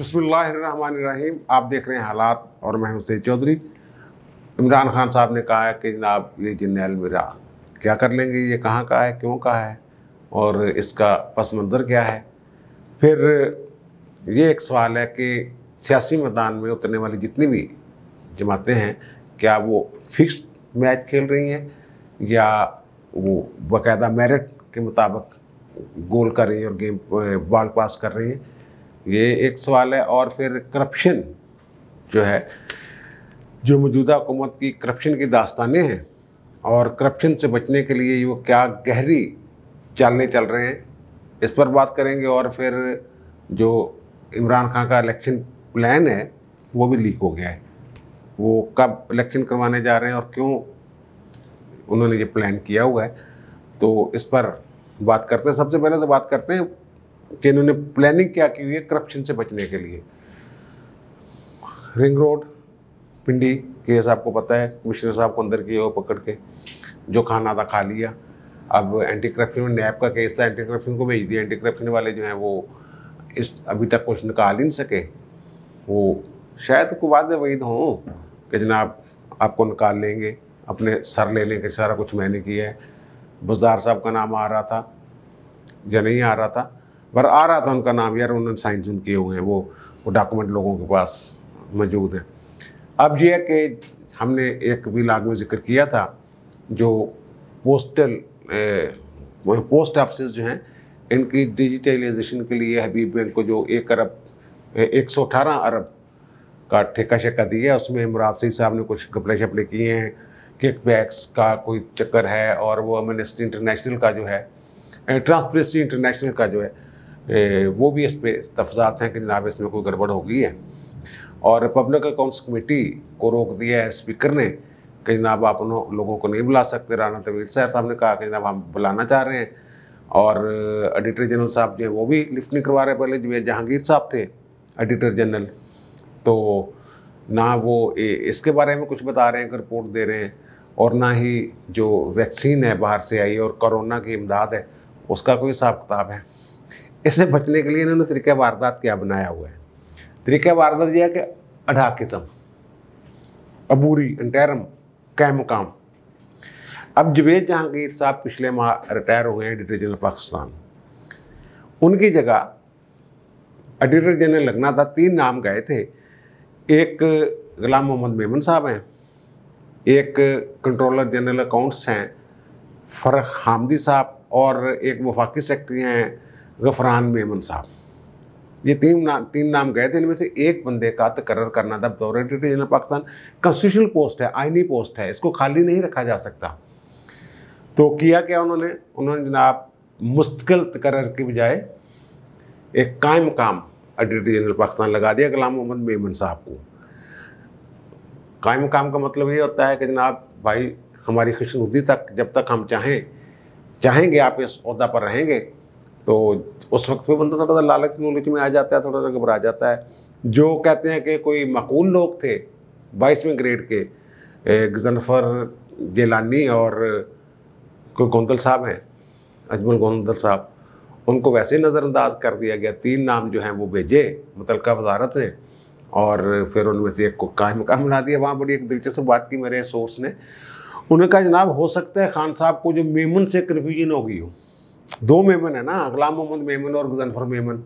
रहीम आप देख रहे हैं हालात और मैं हुसैन चौधरी इमरान खान साहब ने कहा है कि जनाब ये जिन मेरा क्या कर लेंगे ये कहाँ का है क्यों का है और इसका पस मंज़र क्या है फिर ये एक सवाल है कि सियासी मैदान में उतरने वाली जितनी भी जमातें हैं क्या वो फिक्स मैच खेल रही हैं या वो बाकायदा मेरिट के मुताबिक गोल कर रही हैं और गेम बॉल पास कर रही हैं ये एक सवाल है और फिर करप्शन जो है जो मौजूदा हुकूमत की करप्शन की दास्तानें हैं और करप्शन से बचने के लिए वो क्या गहरी चालने चल रहे हैं इस पर बात करेंगे और फिर जो इमरान खान का इलेक्शन प्लान है वो भी लीक हो गया है वो कब इलेक्शन करवाने जा रहे हैं और क्यों उन्होंने ये प्लान किया हुआ है तो इस पर बात करते हैं सबसे पहले तो बात करते हैं कि इन्होंने प्लानिंग क्या की हुई है करप्शन से बचने के लिए रिंग रोड पिंडी केस आपको पता है कमिश्नर साहब को अंदर किए पकड़ के जो खाना था खा लिया अब एंटी करप्शन में नैब का केस था एंटी करप्शन को भेज दिया एंटी करप्शन वाले जो हैं वो इस अभी तक कुछ निकाल ही नहीं सके वो शायद को तो वादे वहीद हों कि जनाब आपको निकाल लेंगे अपने सर ले लेंगे सारा कुछ मैंने किया है बुजदार साहब का नाम आ रहा था या नहीं आ रहा था पर आ रहा था उनका नाम यार उन्होंने साइन सुन किए हुए हैं वो वो डॉक्यूमेंट लोगों के पास मौजूद हैं अब ये है कि हमने एक भी लाग में जिक्र किया था जो पोस्टल पोस्ट ऑफिस जो हैं इनकी डिजिटलाइजेशन के लिए हबीब बैंक को जो एक अरब एक सौ अठारह अरब का ठेका शेका दिया उसमें इमराद सिंह साहब ने कुछ कपड़े छपड़े किए हैं किक बैक्स का कोई चक्कर है और वो एमनेस्टी इंटरनेशनल का जो है ट्रांसपेरेंसी इंटरनेशनल का जो है वो भी इस पर तफजात हैं कि जनाब इसमें कोई गड़बड़ हो गई है और पब्लिक अकाउंट्स कमेटी को रोक दिया है स्पीकर ने कि जनाब आप उन लोगों को नहीं बुला सकते राना तवीर साहब साहब ने कहा कि जनाब हम बुलाना चाह रहे हैं और एडिटर जनरल साहब जो है वो भी लिफ्ट नहीं करवा रहे पहले जो जहांगीर साहब थे एडिटर जनरल तो ना वो इसके बारे में कुछ बता रहे हैं रिपोर्ट दे रहे हैं और ना ही जो वैक्सीन है बाहर से आई और कोरोना की इमदाद है उसका कोई हिसाब किताब है इससे बचने के लिए इन्होंने तरीका वारदात क्या बनाया हुआ है तरीका वारदात यह है कि अढ़ा किस्म अबूरी अंटेरम कै मुकाम अब जवेद जहांगीर साहब पिछले माह रिटायर हो गए हैं एडिटर जनरल पाकिस्तान उनकी जगह एडिटर जनरल लगना था तीन नाम गए थे एक गुलाम मोहम्मद मेमन साहब हैं एक कंट्रोलर जनरल अकाउंट्स हैं फ़रख हामदी साहब और एक वफाकी सेक्रेटरी हैं गफरान मेमन साहब ये तीन नाम तीन नाम गए थे इनमें से एक बंदे का तकर्र तो करना था बतौर auditor general Pakistan constitutional post है आइनी पोस्ट है इसको खाली नहीं रखा जा सकता तो किया क्या उन्होंने उन्होंने जनाब मुस्तकिल तकर्र के बजाय एक कायम काम एडिटी जनरल पाकिस्तान लगा दिया गुलाम मोहम्मद मेमन साहब को कायम काम का मतलब ये होता है कि जनाब भाई हमारी खुशनुदी तक जब तक हम चाहें चाहेंगे आप इस अहदा पर रहेंगे तो उस वक्त भी बंदा थोड़ा सा लालच लूलच में आ जाता है थोड़ा सा घबरा जाता है जो कहते हैं कि कोई मकूल लोग थे बाईसवें ग्रेड के गजनफर जेलानी और कोई गोंदल साहब हैं अजमल गोंदल साहब उनको वैसे ही नज़रअंदाज कर दिया गया तीन नाम जो हैं वो भेजे मुतलका वजारत ने और फिर उनमें से एक को काय मकाम बना दिया वहाँ बड़ी एक दिलचस्प बात की मेरे सोर्स ने उन्होंने कहा जनाब हो सकता है खान साहब को जो मेमन से कन्फ्यूजन हो गई हो दो मेमन है ना अगला मोहम्मद मेमन और गुजनफर मेमन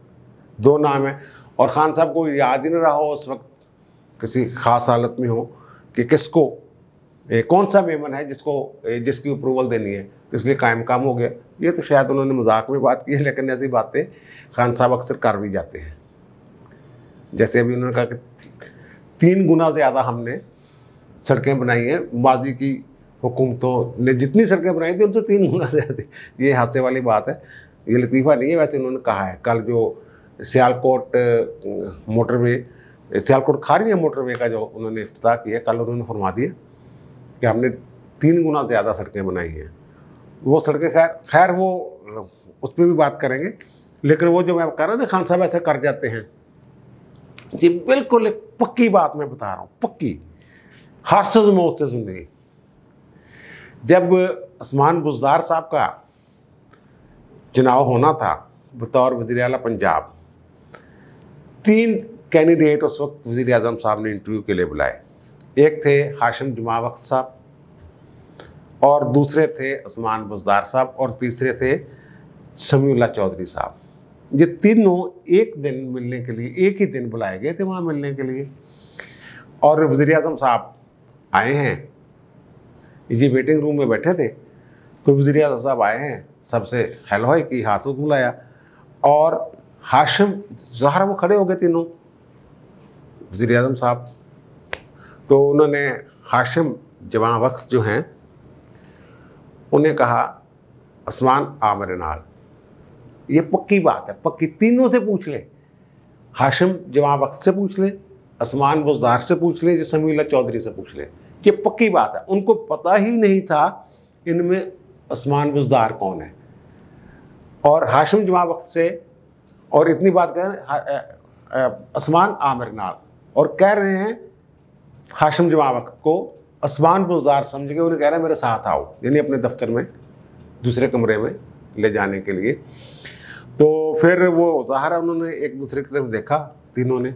दो नाम है और ख़ान साहब को याद ही नहीं रहा हो उस वक्त किसी ख़ास हालत में हो कि किसको ए, कौन सा मेमन है जिसको जिसकी अप्रूवल देनी है तो इसलिए कायम काम हो गया ये तो शायद उन्होंने मजाक में बात की है लेकिन ऐसी बातें खान साहब अक्सर कर भी जाते हैं जैसे अभी उन्होंने कहा कि तीन गुना ज़्यादा हमने सड़कें बनाई हैं माजी की हुकूमतों ने जितनी सड़कें बनाई थी उनसे तीन गुना ज़्यादा ये हादसे वाली बात है ये लतीफ़ा नहीं है वैसे उन्होंने कहा है कल जो सियालकोट मोटरवे सियालकोट है मोटरवे का जो उन्होंने अफ्ताह किया कल उन्होंने फरमा दिया कि हमने तीन गुना ज़्यादा सड़कें बनाई हैं वो सड़कें खैर खैर वो उस पर भी बात करेंगे लेकिन वो जो मैं कह रहा हूँ ना खान साहब ऐसे कर जाते हैं जी बिल्कुल एक पक्की बात मैं बता रहा हूँ पक्की हार्सेज मौत से जिंदगी जब असमान गुजदार साहब का चुनाव होना था बतौर वजी अला पंजाब तीन कैंडिडेट उस वक्त वज़ी अजम साहब ने इंटरव्यू के लिए बुलाए एक थे हाशिम जुमा वक्त साहब और दूसरे थे असमान बुजदार साहब और तीसरे थे समीउल्ला चौधरी साहब ये तीनों एक दिन मिलने के लिए एक ही दिन बुलाए गए थे वहाँ मिलने के लिए और वज़ी अजम साहब आए हैं ये वेटिंग रूम में बैठे थे तो वजी अजम साहब आए हैं सबसे है कि हासूस बुलाया और हाशिम जहर वो खड़े हो गए तीनों वजी अजम साहब तो उन्होंने हाशिम जमा वक्त जो हैं उन्हें कहा आसमान आ मेरे नाल ये पक्की बात है पक्की तीनों से पूछ लें हाशिम जमा वक्त से पूछ लें आसमान बुजदार से पूछ लें जिसमी चौधरी से पूछ लें कि पक्की बात है उनको पता ही नहीं था इनमें आसमान बुजदार कौन है और हाशिम जमा वक्त से और इतनी बात कह रहे आसमान आमिर नाल और कह रहे हैं हाशिम जमा वक्त को आसमान बुजदार समझ के उन्हें कह रहे हैं मेरे साथ आओ यानी अपने दफ्तर में दूसरे कमरे में ले जाने के लिए तो फिर वो है उन्होंने एक दूसरे की तरफ देखा तीनों ने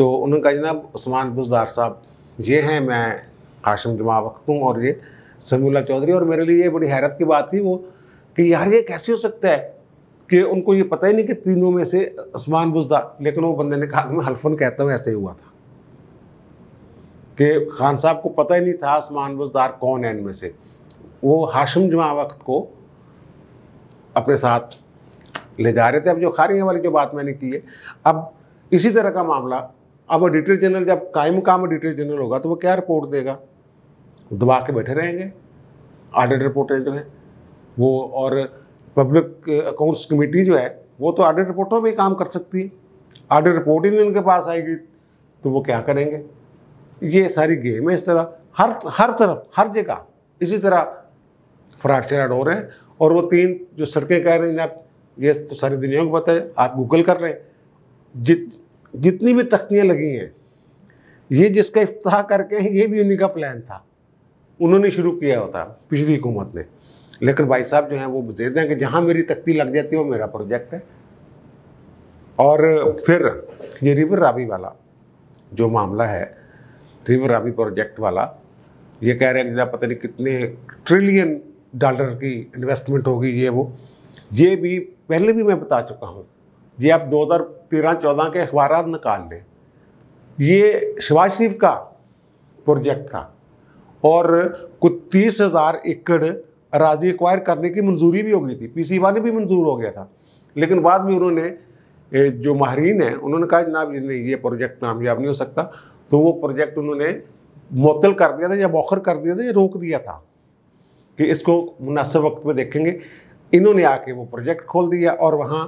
तो उन्होंने कहा जनाब उस्मान बुजदार साहब ये हैं मैं हाशम जमा वक्तों और ये समीला चौधरी और मेरे लिए ये बड़ी हैरत की बात थी वो कि यार ये कैसे हो सकता है कि उनको ये पता ही नहीं कि तीनों में से आसमान बुझदा लेकिन वो बंदे ने कहा मैं हल्फन कहता हूँ ऐसे ही हुआ था कि खान साहब को पता ही नहीं था आसमान बुजदार कौन है इनमें से वो हाशम जमा वक्त को अपने साथ ले जा रहे थे अब जो खारिंग वाली जो बात मैंने की है अब इसी तरह का मामला अब एडिटर जनरल जब कायम काम एडिटर जनरल होगा तो वो क्या रिपोर्ट देगा दबा के बैठे रहेंगे ऑडिट रिपोर्टें जो है वो और पब्लिक अकाउंट्स कमेटी जो है वो तो ऑडिट रिपोर्टों पर काम कर सकती है ऑडिट रिपोर्ट ही नहीं उनके पास आएगी तो वो क्या करेंगे ये सारी गेम है इस तरह हर हर तरफ हर जगह इसी तरह फ्रॉड चराड हो रहे हैं और वो तीन जो सड़कें कह रहे हैं आप ये तो सारी दुनिया को पता है आप गूगल कर रहे हैं जित जितनी भी तख्तियाँ लगी हैं ये जिसका इफ्ताह करके हैं ये भी उन्हीं का प्लान था उन्होंने शुरू किया होता पिछली हुकूमत ने लेकिन भाई साहब जो हैं वो दे दें कि जहाँ मेरी तख्ती लग जाती है वो मेरा प्रोजेक्ट है और फिर ये रिवर राबी वाला जो मामला है रिवर राबी प्रोजेक्ट वाला ये कह रहे हैं कि पता नहीं कितने ट्रिलियन डॉलर की इन्वेस्टमेंट होगी ये वो ये भी पहले भी मैं बता चुका हूँ ये आप दो हज़ार तेरह चौदह के अखबार निकाल लें ये शबाज शरीफ का प्रोजेक्ट था और कुछ तीस हज़ार एकड़ अराजी एक्वायर करने की मंजूरी भी हो गई थी पी सी वाले भी मंजूर हो गया था लेकिन बाद में उन्होंने जो माहरीन हैं उन्होंने कहा जनाब ये नहीं ये प्रोजेक्ट नामयाब नहीं हो सकता तो वो प्रोजेक्ट उन्होंने मुतल कर दिया था या मौखर कर दिया था या रोक दिया था कि इसको मुनासिब वक्त पर देखेंगे इन्होंने आके वो प्रोजेक्ट खोल दिया और वहाँ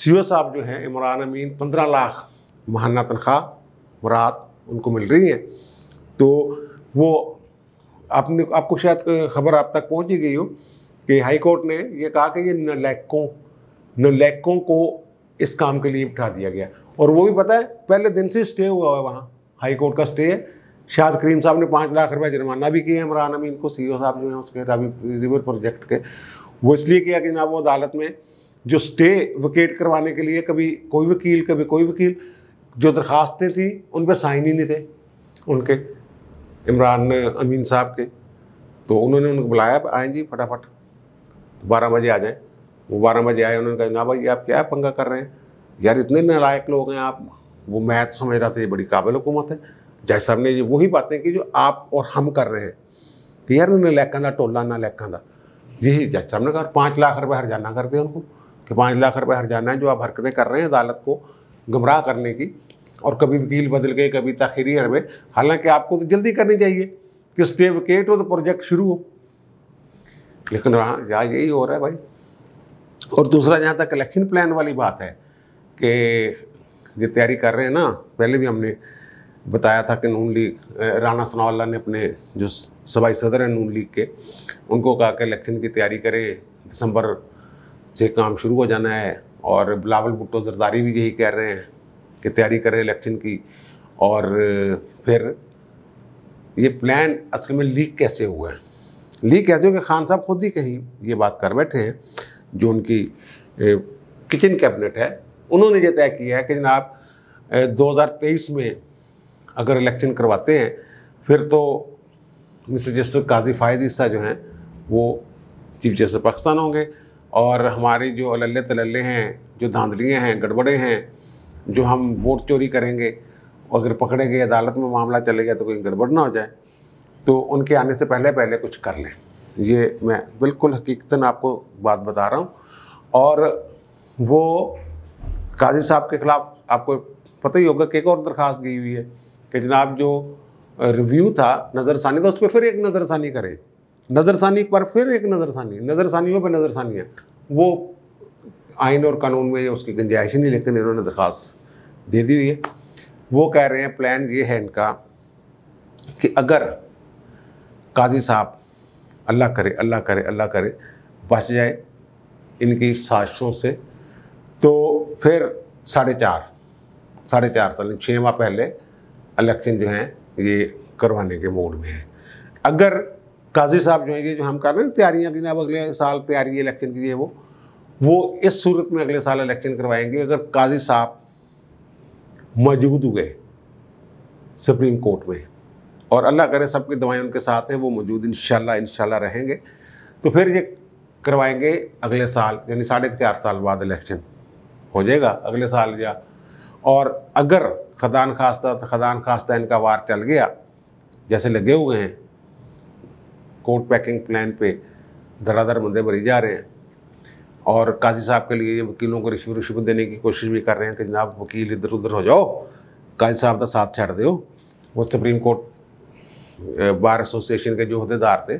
सी ओ साहब जो हैं इमरान अमीन पंद्रह लाख महाना तनख्वाह मुराद उनको मिल रही है तो वो आपने आपको शायद खबर आप तक पहुंची गई हो कि हाई कोर्ट ने ये कहा कि ये नलैकों नलैकों को इस काम के लिए बिठा दिया गया और वो भी पता है पहले दिन से स्टे हुआ है वहाँ हाई कोर्ट का स्टे है शाद करीम साहब ने पाँच लाख रुपए जुर्माना भी किया इमरान अमीन को सी साहब जो है उसके रावी रिवर प्रोजेक्ट के वो इसलिए किया कि ना वो अदालत में जो स्टे वकेट करवाने के लिए कभी कोई वकील कभी कोई वकील जो दरख्वास्तें थी उन पर साइन ही नहीं थे उनके इमरान अमीन साहब के तो उन्होंने उनको बुलाया आए जी फटाफट तो बारह बजे आ जाएं वो बारह बजे आए उन्होंने कहा ना भाई आप क्या पंगा कर रहे हैं यार इतने नलायक लोग हैं आप वो मैथ तो समझ रहा था ये बड़ी काबिल हुकूमत है जज साहब ने ये वही बातें की जो आप और हम कर रहे हैं कि यार ना नलैकों का टोला नलैकों का यही जज साहब ने कहा पाँच लाख रुपये हरजाना कर दिया उनको कि पाँच लाख रुपये हरजाना है जो आप हरकतें कर रहे हैं अदालत को गुमराह करने की और कभी वकील बदल गए कभी तखीरी हर में हालांकि आपको तो जल्दी करनी चाहिए कि स्टे वकेट हो तो, तो प्रोजेक्ट शुरू हो लेकिन हाँ यहाँ यही हो रहा है भाई और दूसरा जहाँ तक इलेक्शन प्लान वाली बात है कि ये तैयारी कर रहे हैं ना पहले भी हमने बताया था कि नून लीग राना सनाउल्ला ने अपने जो सबाई सदर हैं नून लीग के उनको कहा कि इलेक्शन की तैयारी करें दिसंबर से काम शुरू हो जाना है और बिलावल भुट्टो जरदारी भी यही कह रहे हैं की तैयारी करें इलेक्शन की और फिर ये प्लान असल में लीक कैसे हुआ है लीक कैसे हुआ कि खान साहब खुद ही कहीं ये बात कर बैठे हैं जो उनकी किचन कैबिनेट है उन्होंने ये तय किया है कि जनाब 2023 में अगर इलेक्शन करवाते हैं फिर तो मिस्टर जस्टिस काजी फायज ईसा जो हैं वो चीफ जस्टिस पाकिस्तान होंगे और हमारी जो अल्ले तलल्ले हैं जो धांधलियाँ हैं गड़बड़े हैं जो हम वोट चोरी करेंगे अगर पकड़े गए अदालत में मामला चले गया तो कोई गड़बड़ ना हो जाए तो उनके आने से पहले पहले कुछ कर लें ये मैं बिल्कुल हकीकता आपको बात बता रहा हूँ और वो काजी साहब के ख़िलाफ़ आपको पता ही होगा कि एक और दरख्वास्त गई हुई है कि जनाब जो रिव्यू था नज़रसानी था उस पर फिर एक नज़रसानी करें नज़रसानी पर फिर एक नज़रसानी नज़रसानियों पर नज़रसानियाँ वो आइन और कानून में उसकी गुंजाइश ही नहीं लेकिन इन्होंने दरख्वास्त दे दी हुई है वो कह रहे हैं प्लान ये है इनका कि अगर काजी साहब अल्लाह करे अल्लाह करे अल्लाह करे बच जाए इनकी साजिशों से तो फिर साढ़े चार साढ़े चार साल छः माह पहले इलेक्शन जो हैं ये करवाने के मूड में है अगर काजी साहब जो है ये जो हम कर रहे हैं तैयारियाँ कि अब अगले साल तैयारी इलेक्शन की है वो वो इस सूरत में अगले साल इलेक्शन करवाएंगे अगर काजी साहब मौजूद हुए सुप्रीम कोर्ट में और अल्लाह करे सबकी दवाएं उनके साथ हैं वो मौजूद इन इंशाल्लाह रहेंगे तो फिर ये करवाएंगे अगले साल यानी साढ़े चार साल बाद इलेक्शन हो जाएगा अगले साल या और अगर खदान खास्ता तो खदान खास्ता इनका वार चल गया जैसे लगे हुए हैं कोर्ट पैकिंग प्लान पे धड़ाधड़ बंदे भरी जा रहे हैं और काजी साहब के लिए वकीलों को रिश्वत रिश्वत देने की कोशिश भी कर रहे हैं कि जनाब वकील इधर उधर हो जाओ काजी साहब का साथ छड़ दो वो सुप्रीम कोर्ट बार एसोसिएशन के जो अहदेदार थे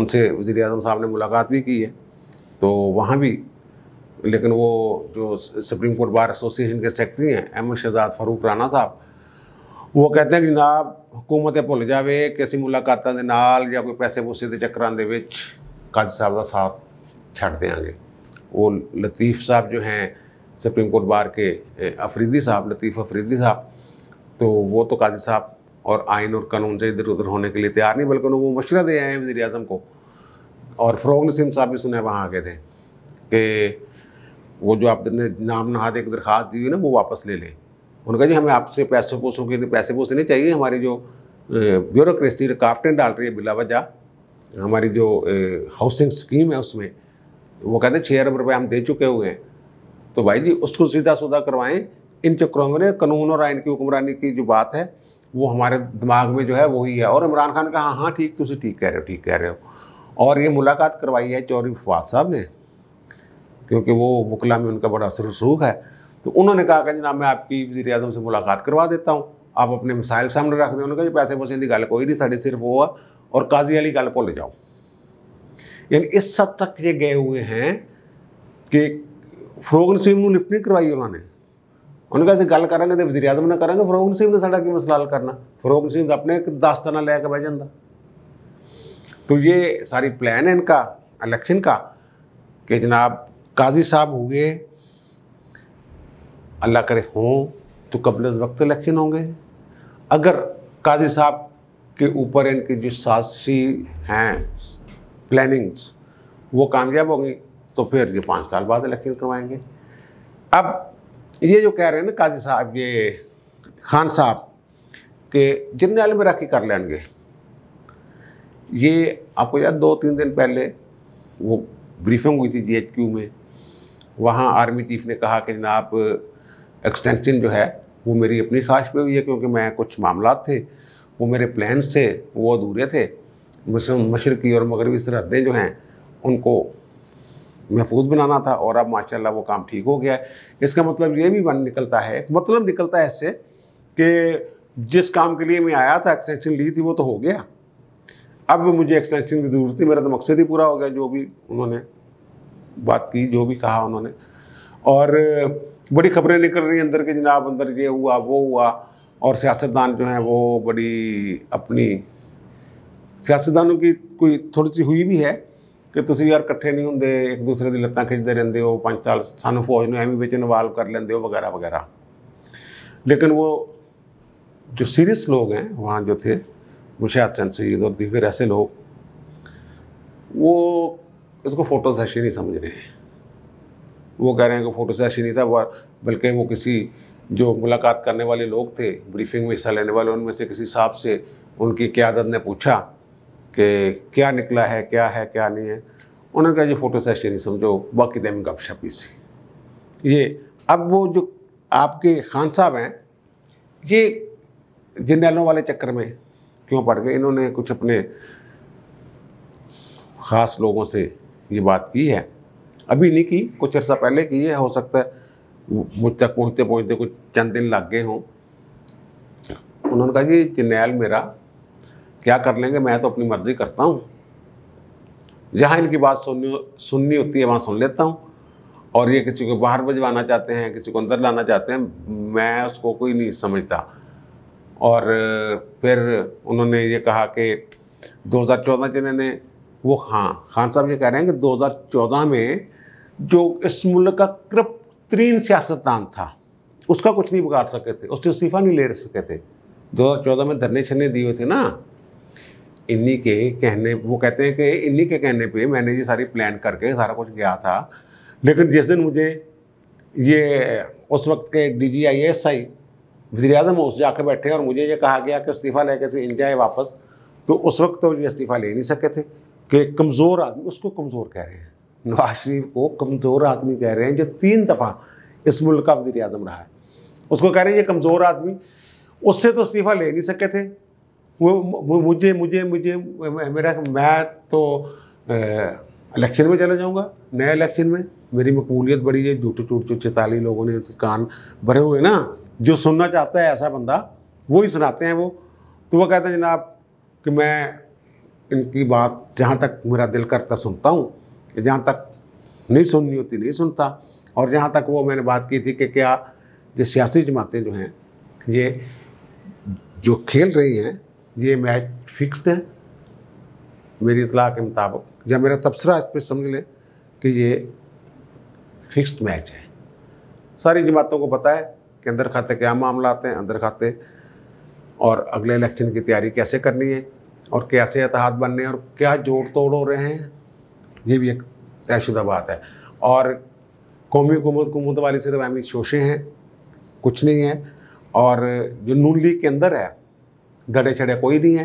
उनसे वजीर अजम साहब ने मुलाकात भी की है तो वहाँ भी लेकिन वो जो सुप्रीम कोर्ट बार एसोसिएशन के सेक्रेटरी हैं अहमद शहजाद फारूक राना साहब वो कहते हैं कि जनाब हुकूमत भुल जाए कि असी मुलाकातों के नाल या कोई पैसे पूसे के चक्कर ਦੇ ਵਿੱਚ ਕਾਜੀ ਸਾਹਿਬ ਦਾ ਸਾਥ वो लतीफ़ साहब जो हैं सुप्रीम कोर्ट बार के अफरीदी साहब लतीफ़ अफरीदी साहब तो वो तो काजी साहब और आइन और कानून से इधर उधर होने के लिए तैयार नहीं बल्कि उन्होंने वो मशरा दे आए हैं वजी अजम को और फ़रोग नसीम साहब भी सुने वहाँ आ गए थे कि वो जो आपने नाम नहा एक दरख्वास्त दी हुई ना वो वापस ले लें उन्होंने कहा जी हमें आपसे पैसे पोसों के पैसे पोसे नहीं चाहिए हमारी जो ब्यूरोसी रुकावटें डाल रही है बिलावजा हमारी जो हाउसिंग स्कीम है उसमें वो कहते हैं छः अरब रुपये हम दे चुके हुए हैं तो भाई जी उसको सीधा सुधा करवाएं इन चक्रों में कानून और आयन की हुक्मरानी की जो बात है वो हमारे दिमाग में जो है वही है और इमरान खान का हाँ हाँ ठीक तुझे ठीक कह रहे हो ठीक कह रहे हो और ये मुलाकात करवाई है चौधरी फवाद साहब ने क्योंकि वो वकला में उनका बड़ा असर रसूख है तो उन्होंने कहा कि जनाब मैं आपकी वजी अजम से मुलाकात करवा देता हूँ आप अपने मिसाइल सामने रख दें उन्होंने कहा पैसे पैसे की गल कोई नहीं साढ़े सिर्फ वो है और काजी वाली गल भुल जाओ यानी इस हद तक ये गए हुए हैं कि फरोग नसीम लिफ्ट नहीं करवाई उन्होंने उन्हें कहा गल करा तो वजी आजम ने करा फरोग नसीम ने सा मसला हल करना फरोग नसीम तो अपने एक दस्तना लैके बह जाता तो ये सारी प्लान है इनका इलेक्शन का कि जनाब काजी साहब हुए अल्लाह करे हों तो कबल वक्त इलेक्शन होंगे अगर काजी साहब के ऊपर इनके जो साजिशी हैं प्लानिंग्स वो कामयाब होंगी तो फिर ये पाँच साल बाद इलेक्शन करवाएंगे अब ये जो कह रहे हैं ना काजी साहब ये खान साहब के जितने आलम राखी कर लेंगे ये आपको याद दो तीन दिन पहले वो ब्रीफिंग हुई थी जीएचक्यू में वहाँ आर्मी चीफ ने कहा कि जनाब एक्सटेंशन जो है वो मेरी अपनी ख्वाहिश पे हुई है क्योंकि मैं कुछ मामला थे वो मेरे प्लान थे वो अधूरे थे मशरक़ी और मगरबी सरहदें जो हैं उनको महफूज बनाना था और अब माशाल्लाह वो काम ठीक हो गया है इसका मतलब ये भी बन निकलता है मतलब निकलता है इससे कि जिस काम के लिए मैं आया था एक्सटेंशन ली थी वो तो हो गया अब मुझे एक्सटेंशन की ज़रूरत नहीं मेरा तो मकसद ही पूरा हो गया जो भी उन्होंने बात की जो भी कहा उन्होंने और बड़ी खबरें निकल रही अंदर के जनाब अंदर ये हुआ वो हुआ और सियासतदान जो हैं वो बड़ी अपनी सियासतदानों की कोई थोड़ी ਜਿਹੀ हुई भी है कि तुम यार कट्ठे नहीं होंगे एक दूसरे ਦੀ ਲੱਤਾਂ ਖਿੱਚਦੇ ਰਹਿੰਦੇ ਹੋ ਪੰਜ ਸਾਲ ਸਾਨੂੰ ਫੌਜ ਨੂੰ ਐਵੇਂ ਵਿੱਚ ਇਨਵੋਲਵ ਕਰ ਲੈਂਦੇ ਹੋ वगैरह ਵਗੈਰਾ लेकिन वो जो सीरियस लोग हैं वहाँ जो थे मुशाद चंद सईद और फिर ऐसे लोग वो इसको फ़ोटो सेशन नहीं समझ रहे हैं वो कह रहे हैं कि फ़ोटो सेशन नहीं था बल्कि वो किसी जो मुलाकात करने वाले लोग थे ब्रीफिंग में हिस्सा लेने वाले उनमें से किसी साहब से उनकी क्यादत ने पूछा कि क्या निकला है क्या है क्या नहीं है उन्होंने कहा फ़ोटो सेशन ही समझो बाकी दिन तो छपी सी ये अब वो जो आपके खान साहब हैं ये जर्नैलों वाले चक्कर में क्यों पड़ गए इन्होंने कुछ अपने ख़ास लोगों से ये बात की है अभी नहीं की कुछ अर्सा पहले की है हो सकता है मुझ तक पहुँचते पहुँचते कुछ चंद दिन लग गए हों उन्होंने कहा कि जर्नैल मेरा क्या कर लेंगे मैं तो अपनी मर्ज़ी करता हूँ जहाँ इनकी बात सुननी सुननी होती है वहाँ सुन लेता हूँ और ये किसी को बाहर भिजवाना चाहते हैं किसी को अंदर लाना चाहते हैं मैं उसको कोई नहीं समझता और फिर उन्होंने ये कहा कि 2014 जिन्होंने वो हाँ खान साहब ये कह रहे हैं कि 2014 में जो इस मुल्क का कृप सियासतदान था उसका कुछ नहीं बिगाड़ सके थे उससे इस्तीफ़ा नहीं ले सके थे 2014 में धरने छन्ने दिए हुए थे ना इन्हीं के कहने वो कहते हैं कि इन्हीं के कहने पे मैंने ये सारी प्लान करके सारा कुछ गया था लेकिन जिस दिन मुझे ये उस वक्त के D G I S I वजी अजम उस जाके बैठे और मुझे ये कहा गया कि इस्तीफ़ा लेके से इंडिया वापस तो उस वक्त तो ये इस्तीफ़ा ले नहीं सके थे कि कमज़ोर आदमी उसको कमज़ोर कह रहे हैं नवाज शरीफ को कमज़ोर आदमी कह रहे हैं जो तीन दफ़ा इस मुल्क का वजी अजम रहा है उसको कह रहे हैं ये कमज़ोर आदमी उससे तो इस्तीफ़ा ले नहीं सके थे वो मुझे मुझे मुझे मेरा मैं तो इलेक्शन में चला जाऊंगा नए इलेक्शन में मेरी मकबूलियत बड़ी है झूठे झूठ चू चैतालीस लोगों ने तो कान भरे हुए ना जो सुनना चाहता है ऐसा बंदा वो ही सुनाते हैं वो तो वो कहते हैं जनाब कि मैं इनकी बात जहाँ तक मेरा दिल करता सुनता हूँ जहाँ तक नहीं सुननी होती नहीं सुनता और जहाँ तक वो मैंने बात की थी कि क्या ये सियासी जमातें जो हैं ये जो खेल रही हैं ये मैच फिक्स्ड है मेरी इतला के मुताबिक या मेरा तबसरा इस पर समझ लें कि ये फिक्स्ड मैच है सारी जमातों को पता है कि अंदर खाते क्या मामला आते हैं अंदर खाते और अगले इलेक्शन की तैयारी कैसे करनी है और कैसे अतहाद बनने और क्या जोड़ तोड़ हो रहे हैं ये भी एक तयशुदा बात है और कौमी हुकूमत को वाली सिर्फ अहमी शोशे हैं कुछ नहीं है और जो नून लीग के अंदर है गड़े छड़े कोई नहीं है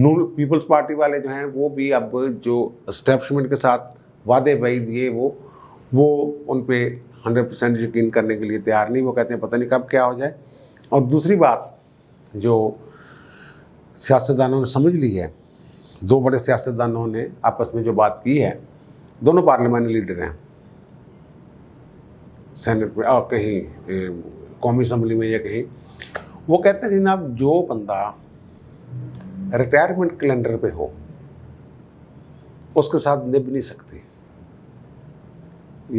नून पीपल्स पार्टी वाले जो हैं वो भी अब जो इस्टेब्लिशमेंट के साथ वादे वही दिए वो वो उन पर हंड्रेड परसेंट यकीन करने के लिए तैयार नहीं वो कहते हैं पता नहीं कब क्या हो जाए और दूसरी बात जो सियासतदानों ने समझ ली है दो बड़े सियासतदानों ने आपस में जो बात की है दोनों पार्लियामानी लीडर हैं सेनेट में और कहीं कौमी असम्बली में या कहीं वो कहते हैं जनाब जो बंदा रिटायरमेंट कैलेंडर पे हो उसके साथ निभ नहीं सकती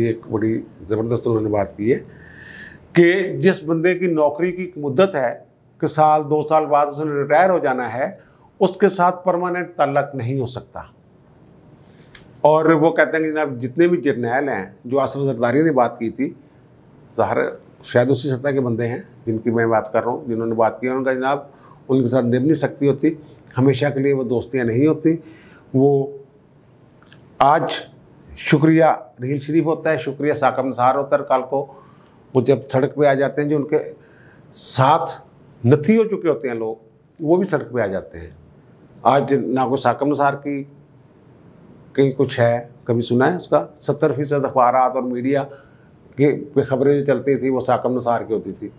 ये एक बड़ी ज़बरदस्त उन्होंने बात की है कि जिस बंदे की नौकरी की मुद्दत है कि साल दो साल बाद उसने रिटायर हो जाना है उसके साथ परमानेंट ताल्लक नहीं हो सकता और वो कहते हैं कि जनाब जितने भी जर्नैल हैं जो आसफ जरदारी ने बात की थी ज़ाहिर शायद उसी सत्ता के बंदे हैं जिनकी मैं बात कर रहा हूँ जिन्होंने बात की उनका जनाब उनके साथ निभ नहीं सकती होती हमेशा के लिए वो दोस्तियाँ नहीं होती वो आज शुक्रिया रहील शरीफ होता है शुक्रिया साकम सहार होता है कल को वो जब सड़क पे आ जाते हैं जो उनके साथ नथी हो चुके होते हैं लोग वो भी सड़क पे आ जाते हैं आज ना कोई साकम सहार की कहीं कुछ है कभी सुना है उसका सत्तर फीसद अखबार और मीडिया कि खबरें जो चलती थी वो साकम नसार की होती थी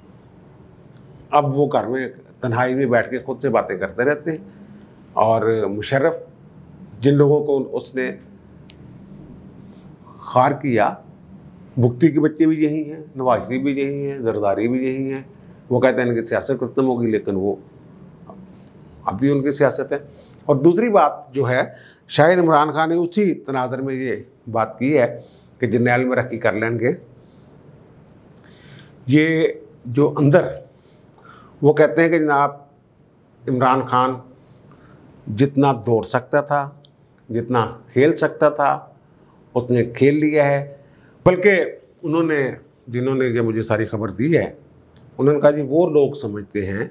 अब वो घर में तन्हाई में बैठ के खुद से बातें करते रहते हैं और मुशर्रफ जिन लोगों को उसने खार किया भुगती के बच्चे भी यही हैं नवाज शरीफ भी यही हैं जरदारी भी यही हैं वो कहते हैं इनकी सियासत खत्म होगी लेकिन वो अब भी उनकी सियासत है और दूसरी बात जो है शायद इमरान खान ने उसी तनाजर में ये बात की है कि जरनेल में रखी कर लेंगे ये जो अंदर वो कहते हैं कि जनाब इमरान खान जितना दौड़ सकता था जितना खेल सकता था उतने खेल लिया है बल्कि उन्होंने जिन्होंने ये मुझे सारी खबर दी है उन्होंने कहा जी वो लोग समझते हैं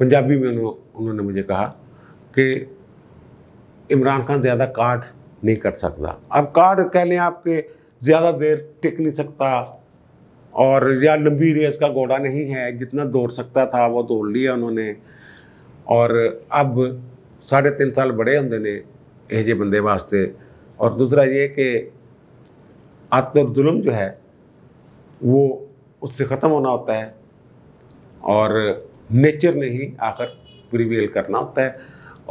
पंजाबी में उन्होंने मुझे कहा कि इमरान खान ज़्यादा कार्ड नहीं कर सकता अब कार्ड कह लें आपके ज़्यादा देर टिक नहीं सकता और या लंबी रेस का घोड़ा नहीं है जितना दौड़ सकता था वो दौड़ लिया उन्होंने और अब साढ़े तीन साल बड़े होंगे ने यह जे बंदे वास्ते और दूसरा ये कि आत्म और जुलम जो है वो उससे ख़त्म होना होता है और नेचर ने ही आकर प्रिवेल करना होता है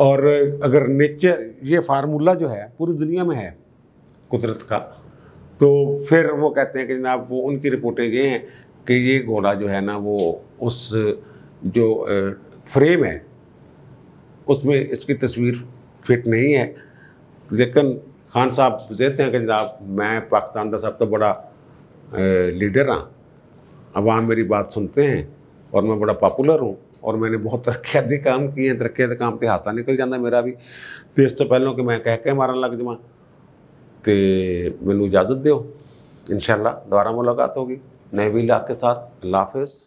और अगर नेचर ये फार्मूला जो है पूरी दुनिया में है कुदरत का तो फिर वो कहते हैं कि जनाब वो उनकी रिपोर्टें ये हैं कि ये घोड़ा जो है ना वो उस जो फ्रेम है उसमें इसकी तस्वीर फिट नहीं है लेकिन खान साहब देते हैं कि जनाब मैं पाकिस्तान का सब तो बड़ा लीडर हाँ अवाम मेरी बात सुनते हैं और मैं बड़ा पॉपुलर हूँ और मैंने बहुत तरक्याती काम किए हैं तरक्याती काम तो हादसा निकल जाता मेरा भी तो इस तो पहले कि मैं कह के मारन लग जावा तो मैं इजाज़त दो इन शाला दोबारा मुलाकात होगी नहवीला के साथ अल्लाह हाफिज़